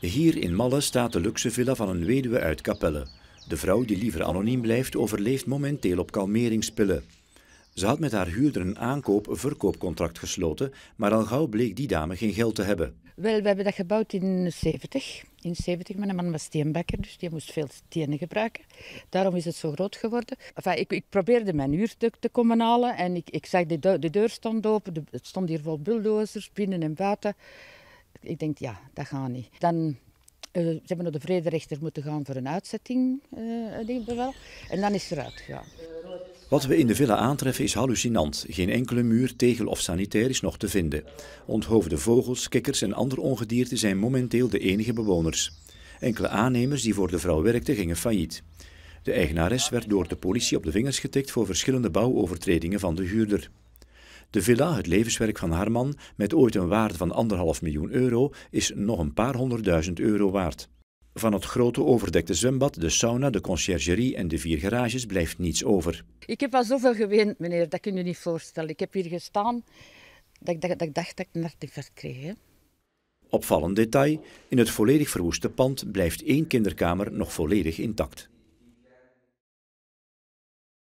Hier in Malle staat de luxe villa van een weduwe uit Capelle. De vrouw die liever anoniem blijft overleeft momenteel op kalmeringspillen. Ze had met haar huurder een aankoop-verkoopcontract gesloten, maar al gauw bleek die dame geen geld te hebben. Wel, we hebben dat gebouwd in 70. In 70, mijn man was steenbakker, dus die moest veel stenen gebruiken. Daarom is het zo groot geworden. ik, ik probeerde mijn huur te, komen halen en ik, ik zag de, de deur stond open. De, het stond hier vol bulldozers binnen en buiten ik denk, ja, dat gaat niet. Dan uh, ze hebben naar de vrederechter moeten gaan voor een uitzetting, eh, ik wel. En dan is eruit gegaan. Wat we in de villa aantreffen is hallucinant. Geen enkele muur, tegel of sanitair is nog te vinden. Onthoofde vogels, kikkers en ander ongedierte zijn momenteel de enige bewoners. Enkele aannemers die voor de vrouw werkten gingen failliet. De eigenares werd door de politie op de vingers getikt voor verschillende bouwovertredingen van de huurder. De villa, het levenswerk van Harman, met ooit een waarde van anderhalf miljoen euro, is nog een paar honderdduizend euro waard. Van het grote overdekte zwembad, de sauna, de conciergerie en de vier garages blijft niets over. Ik heb al zoveel gewend, meneer, dat kun je niet voorstellen. Ik heb hier gestaan dat ik, dacht dat ik een hartinfarct kreeg. Hè. Opvallend detail, in het volledig verwoeste pand blijft één kinderkamer nog volledig intact.